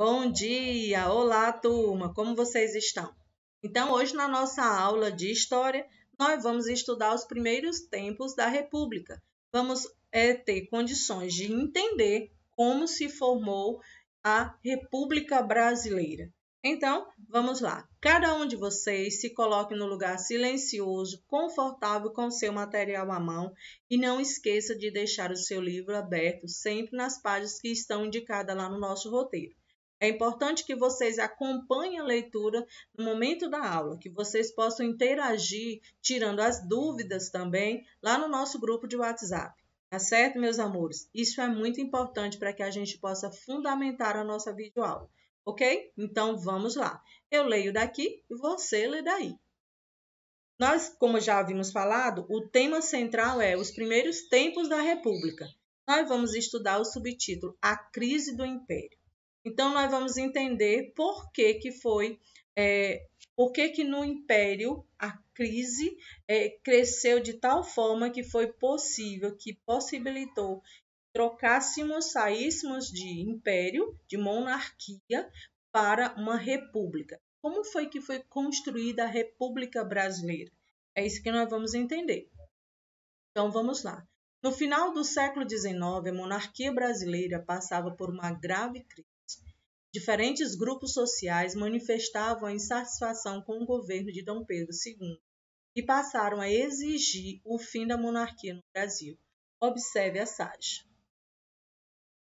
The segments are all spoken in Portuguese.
Bom dia! Olá, turma! Como vocês estão? Então, hoje na nossa aula de História, nós vamos estudar os primeiros tempos da República. Vamos é, ter condições de entender como se formou a República Brasileira. Então, vamos lá. Cada um de vocês se coloque no lugar silencioso, confortável com seu material à mão e não esqueça de deixar o seu livro aberto sempre nas páginas que estão indicadas lá no nosso roteiro. É importante que vocês acompanhem a leitura no momento da aula, que vocês possam interagir, tirando as dúvidas também, lá no nosso grupo de WhatsApp. Tá certo, meus amores? Isso é muito importante para que a gente possa fundamentar a nossa videoaula, ok? Então, vamos lá. Eu leio daqui e você lê daí. Nós, como já havíamos falado, o tema central é os primeiros tempos da República. Nós vamos estudar o subtítulo A Crise do Império. Então, nós vamos entender por que, que foi, é, por que, que no Império a crise é, cresceu de tal forma que foi possível, que possibilitou trocássemos, saíssemos de império, de monarquia, para uma república. Como foi que foi construída a República Brasileira? É isso que nós vamos entender. Então vamos lá. No final do século XIX, a monarquia brasileira passava por uma grave crise Diferentes grupos sociais manifestavam a insatisfação com o governo de Dom Pedro II e passaram a exigir o fim da monarquia no Brasil. Observe a Sage.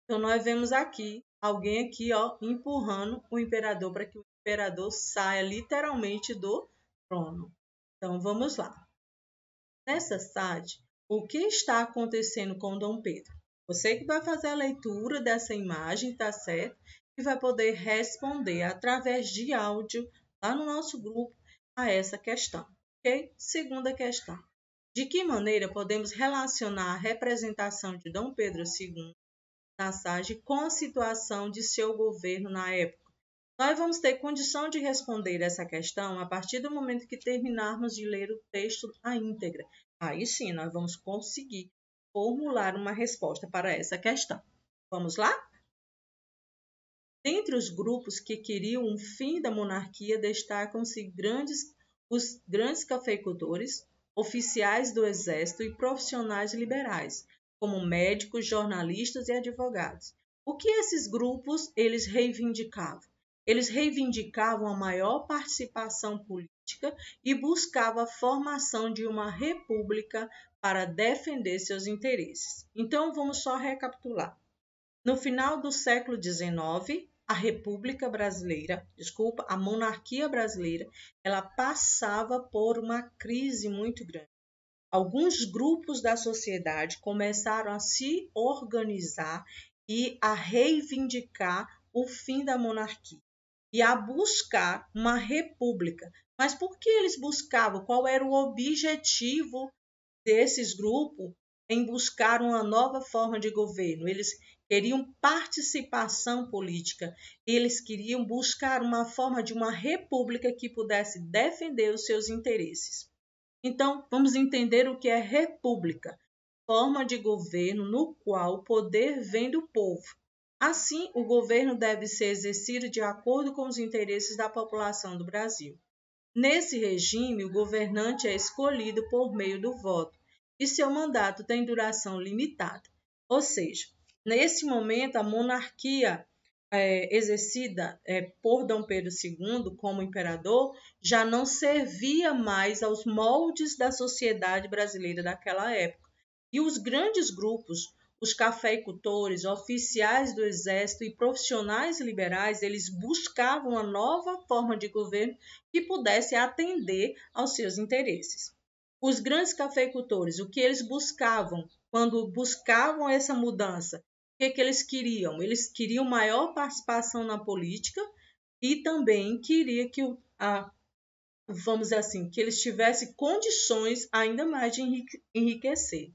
Então, nós vemos aqui alguém aqui ó, empurrando o imperador para que o imperador saia literalmente do trono. Então, vamos lá. Nessa SAD, o que está acontecendo com Dom Pedro? Você que vai fazer a leitura dessa imagem, tá certo? e vai poder responder através de áudio lá no nosso grupo a essa questão. Ok? Segunda questão. De que maneira podemos relacionar a representação de Dom Pedro II na Sage com a situação de seu governo na época? Nós vamos ter condição de responder essa questão a partir do momento que terminarmos de ler o texto na íntegra. Aí sim, nós vamos conseguir formular uma resposta para essa questão. Vamos lá? Dentre os grupos que queriam um fim da monarquia destacam-se grandes, os grandes cafeicultores, oficiais do exército e profissionais liberais, como médicos, jornalistas e advogados. O que esses grupos eles reivindicavam? Eles reivindicavam a maior participação política e buscavam a formação de uma república para defender seus interesses. Então vamos só recapitular. No final do século XIX, a República Brasileira, desculpa, a monarquia brasileira, ela passava por uma crise muito grande. Alguns grupos da sociedade começaram a se organizar e a reivindicar o fim da monarquia e a buscar uma república. Mas por que eles buscavam? Qual era o objetivo desses grupos em buscar uma nova forma de governo? Eles queriam participação política, eles queriam buscar uma forma de uma república que pudesse defender os seus interesses. Então, vamos entender o que é república, forma de governo no qual o poder vem do povo. Assim, o governo deve ser exercido de acordo com os interesses da população do Brasil. Nesse regime, o governante é escolhido por meio do voto e seu mandato tem duração limitada, ou seja, Nesse momento, a monarquia é, exercida é, por Dom Pedro II como imperador já não servia mais aos moldes da sociedade brasileira daquela época. E os grandes grupos, os cafeicultores, oficiais do exército e profissionais liberais, eles buscavam uma nova forma de governo que pudesse atender aos seus interesses. Os grandes cafeicultores, o que eles buscavam quando buscavam essa mudança? que, é que eles queriam? Eles queriam maior participação na política e também queria que o, a, vamos dizer assim, que eles tivessem condições ainda mais de enriquecer.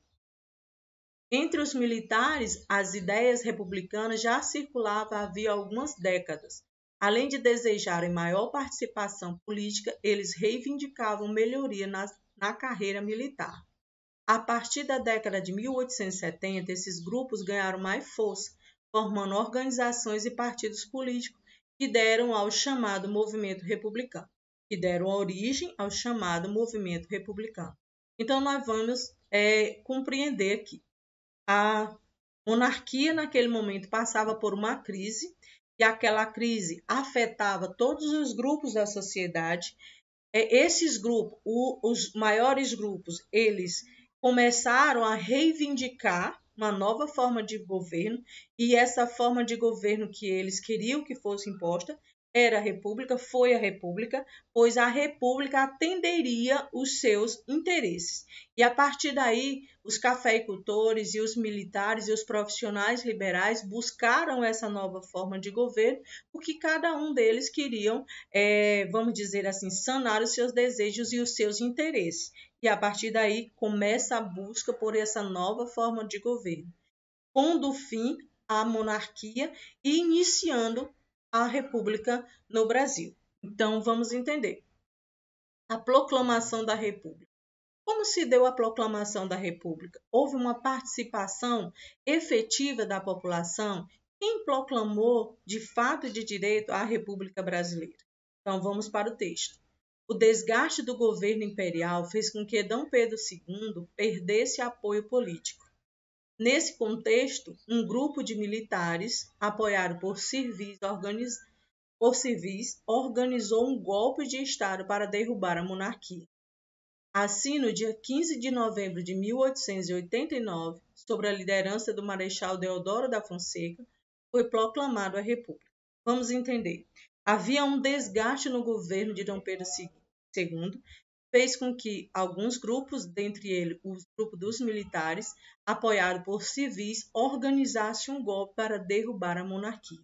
Entre os militares, as ideias republicanas já circulavam havia algumas décadas. Além de desejarem maior participação política, eles reivindicavam melhoria na, na carreira militar. A partir da década de 1870, esses grupos ganharam mais força, formando organizações e partidos políticos que deram ao chamado movimento republicano, que deram origem ao chamado movimento republicano. Então, nós vamos é, compreender aqui. A monarquia, naquele momento, passava por uma crise, e aquela crise afetava todos os grupos da sociedade. É, esses grupos, o, os maiores grupos, eles começaram a reivindicar uma nova forma de governo, e essa forma de governo que eles queriam que fosse imposta era a República, foi a República, pois a República atenderia os seus interesses. E a partir daí, os cafeicultores e os militares e os profissionais liberais buscaram essa nova forma de governo, porque cada um deles queriam, é, vamos dizer assim, sanar os seus desejos e os seus interesses e a partir daí começa a busca por essa nova forma de governo, pondo fim à monarquia e iniciando a república no Brasil. Então vamos entender. A proclamação da república. Como se deu a proclamação da república? Houve uma participação efetiva da população? Quem proclamou de fato de direito a república brasileira? Então vamos para o texto. O desgaste do governo imperial fez com que D. Pedro II perdesse apoio político. Nesse contexto, um grupo de militares, apoiado por civis, organiz... por civis, organizou um golpe de Estado para derrubar a monarquia. Assim, no dia 15 de novembro de 1889, sob a liderança do Marechal Deodoro da Fonseca, foi proclamado a República. Vamos entender. Havia um desgaste no governo de Dom Pedro II II fez com que alguns grupos, dentre eles o grupo dos militares, apoiado por civis, organizassem um golpe para derrubar a monarquia.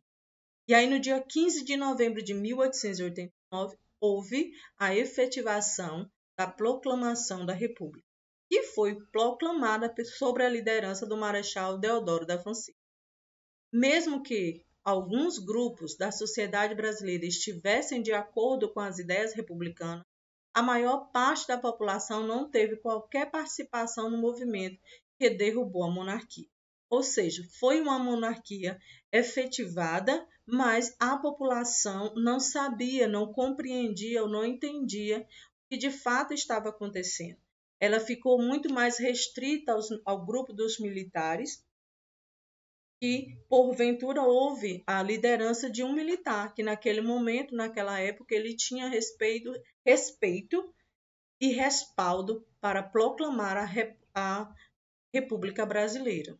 E aí, no dia 15 de novembro de 1889, houve a efetivação da proclamação da República, que foi proclamada sob a liderança do Marechal Deodoro da Fonseca. Mesmo que alguns grupos da sociedade brasileira estivessem de acordo com as ideias republicanas, a maior parte da população não teve qualquer participação no movimento que derrubou a monarquia. Ou seja, foi uma monarquia efetivada, mas a população não sabia, não compreendia ou não entendia o que de fato estava acontecendo. Ela ficou muito mais restrita aos, ao grupo dos militares que porventura houve a liderança de um militar, que naquele momento, naquela época, ele tinha respeito, respeito e respaldo para proclamar a, Rep a República Brasileira.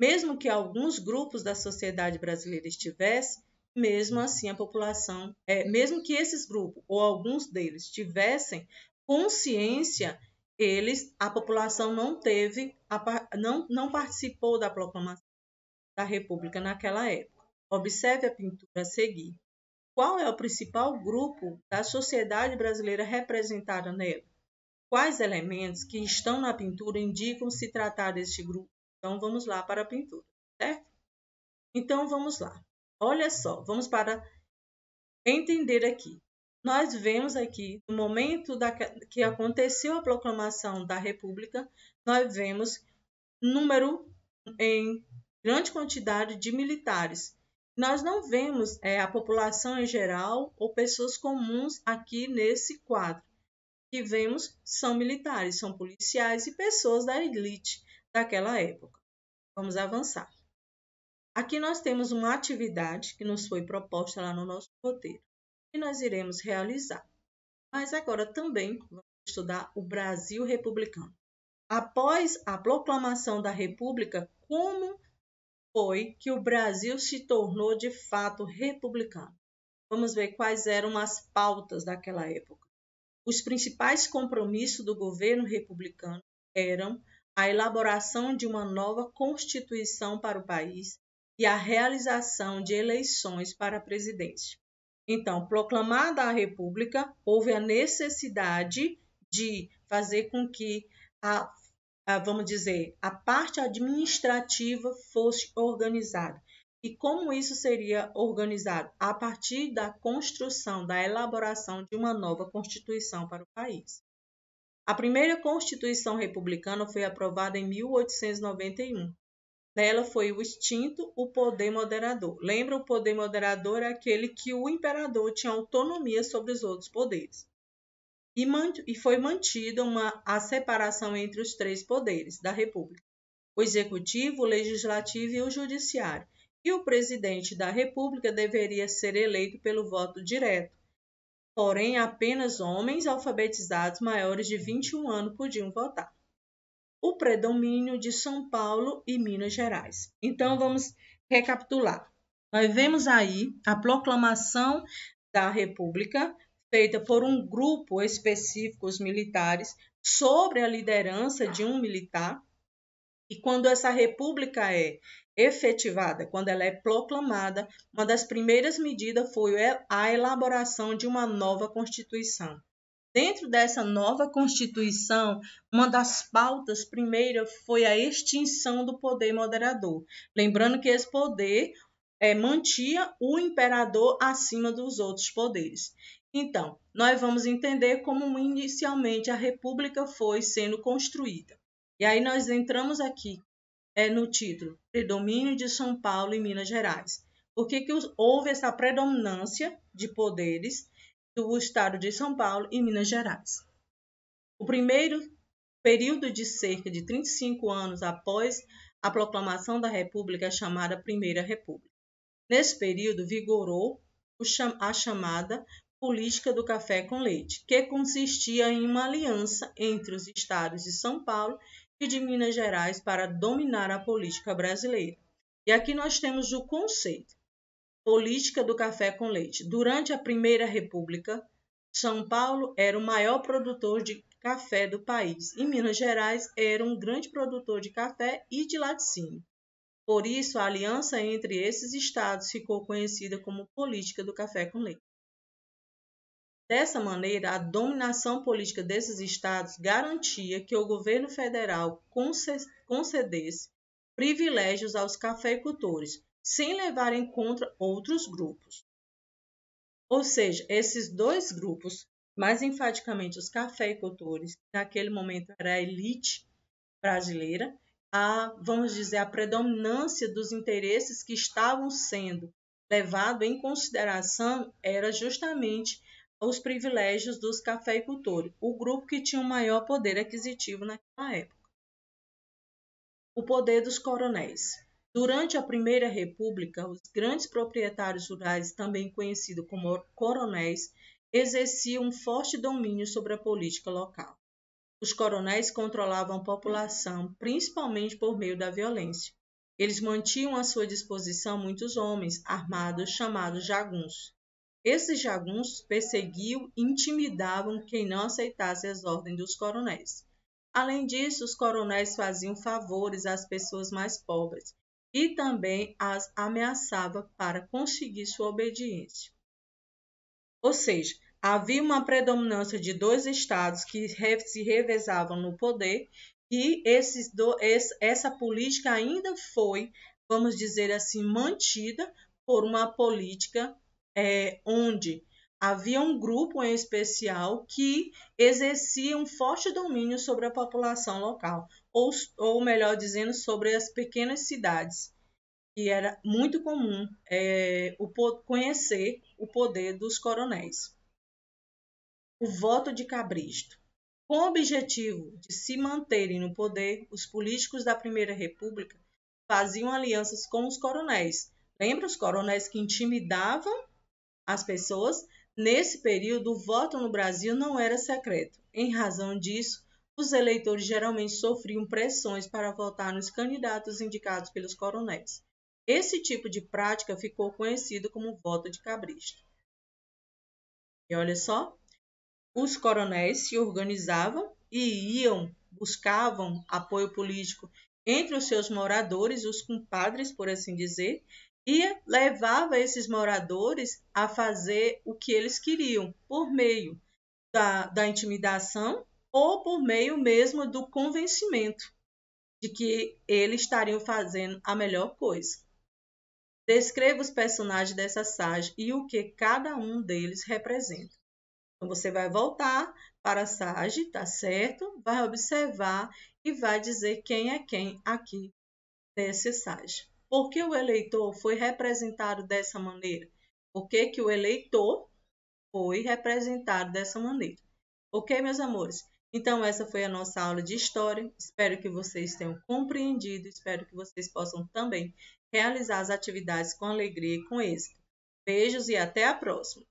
Mesmo que alguns grupos da sociedade brasileira estivessem, mesmo assim a população, é, mesmo que esses grupos ou alguns deles tivessem consciência, eles, a população não teve, não, não participou da proclamação da República naquela época. Observe a pintura a seguir. Qual é o principal grupo da sociedade brasileira representado nela? Quais elementos que estão na pintura indicam se tratar deste grupo? Então vamos lá para a pintura, certo? Então vamos lá. Olha só, vamos para entender aqui. Nós vemos aqui, no momento da, que aconteceu a proclamação da República, nós vemos número em grande quantidade de militares. Nós não vemos é, a população em geral ou pessoas comuns aqui nesse quadro. O que vemos são militares, são policiais e pessoas da elite daquela época. Vamos avançar. Aqui nós temos uma atividade que nos foi proposta lá no nosso roteiro e nós iremos realizar. Mas agora também vamos estudar o Brasil republicano. Após a proclamação da República, como foi que o Brasil se tornou de fato republicano. Vamos ver quais eram as pautas daquela época. Os principais compromissos do governo republicano eram a elaboração de uma nova Constituição para o país e a realização de eleições para a presidência. Então, proclamada a República, houve a necessidade de fazer com que a ah, vamos dizer, a parte administrativa fosse organizada. E como isso seria organizado? A partir da construção, da elaboração de uma nova Constituição para o país. A primeira Constituição Republicana foi aprovada em 1891. Nela foi o extinto o poder moderador. Lembra, o poder moderador é aquele que o imperador tinha autonomia sobre os outros poderes e, e foi mantida uma, a separação entre os três poderes da República: o Executivo, o Legislativo e o Judiciário. E o presidente da República deveria ser eleito pelo voto direto. Porém, apenas homens alfabetizados maiores de 21 anos podiam votar. O predomínio de São Paulo e Minas Gerais. Então, vamos recapitular. Nós vemos aí a proclamação da República feita por um grupo específico, os militares, sobre a liderança de um militar. E quando essa república é efetivada, quando ela é proclamada, uma das primeiras medidas foi é a elaboração de uma nova Constituição. Dentro dessa nova Constituição, uma das pautas primeira foi a extinção do poder moderador. Lembrando que esse poder é, mantinha o imperador acima dos outros poderes. Então, nós vamos entender como inicialmente a República foi sendo construída. E aí nós entramos aqui é, no título Predomínio de São Paulo e Minas Gerais. Por que, que houve essa predominância de poderes do Estado de São Paulo e Minas Gerais? O primeiro período de cerca de 35 anos após a proclamação da República, é chamada Primeira República. Nesse período, vigorou a chamada política do café com leite, que consistia em uma aliança entre os estados de São Paulo e de Minas Gerais para dominar a política brasileira. E aqui nós temos o conceito: política do café com leite. Durante a Primeira República, São Paulo era o maior produtor de café do país e Minas Gerais era um grande produtor de café e de laticínio. Por isso, a aliança entre esses estados ficou conhecida como política do café com leite. Dessa maneira, a dominação política desses estados garantia que o governo federal concedesse privilégios aos cafeicultores, sem levar em conta outros grupos. Ou seja, esses dois grupos, mais enfaticamente os cafeicultores, naquele momento era a elite brasileira, a, vamos dizer, a predominância dos interesses que estavam sendo levados em consideração era justamente os privilégios dos cafeicultores, o grupo que tinha o maior poder aquisitivo naquela época. O poder dos coronéis. Durante a Primeira República, os grandes proprietários rurais, também conhecidos como coronéis, exerciam um forte domínio sobre a política local. Os coronéis controlavam a população, principalmente por meio da violência. Eles mantinham à sua disposição muitos homens armados chamados jagunços, esses jagunços perseguiam e intimidavam quem não aceitasse as ordens dos coronéis. Além disso, os coronéis faziam favores às pessoas mais pobres e também as ameaçava para conseguir sua obediência. Ou seja, havia uma predominância de dois estados que se revezavam no poder e esses do, esse, essa política ainda foi, vamos dizer assim, mantida por uma política é, onde havia um grupo em especial que exercia um forte domínio sobre a população local, ou, ou melhor dizendo, sobre as pequenas cidades. E era muito comum é, o, conhecer o poder dos coronéis. O voto de Cabristo. Com o objetivo de se manterem no poder, os políticos da Primeira República faziam alianças com os coronéis. Lembra os coronéis que intimidavam as pessoas, nesse período, o voto no Brasil não era secreto. Em razão disso, os eleitores geralmente sofriam pressões para votar nos candidatos indicados pelos coronéis. Esse tipo de prática ficou conhecido como voto de cabrista. E olha só, os coronéis se organizavam e iam, buscavam apoio político entre os seus moradores, os compadres, por assim dizer, e levava esses moradores a fazer o que eles queriam, por meio da, da intimidação ou por meio mesmo do convencimento de que eles estariam fazendo a melhor coisa. Descreva os personagens dessa sage e o que cada um deles representa. Então você vai voltar para a sage, tá certo? Vai observar e vai dizer quem é quem aqui nesse sage. Por que o eleitor foi representado dessa maneira? Por que, que o eleitor foi representado dessa maneira? Ok, meus amores? Então, essa foi a nossa aula de história. Espero que vocês tenham compreendido. Espero que vocês possam também realizar as atividades com alegria e com êxito. Beijos e até a próxima!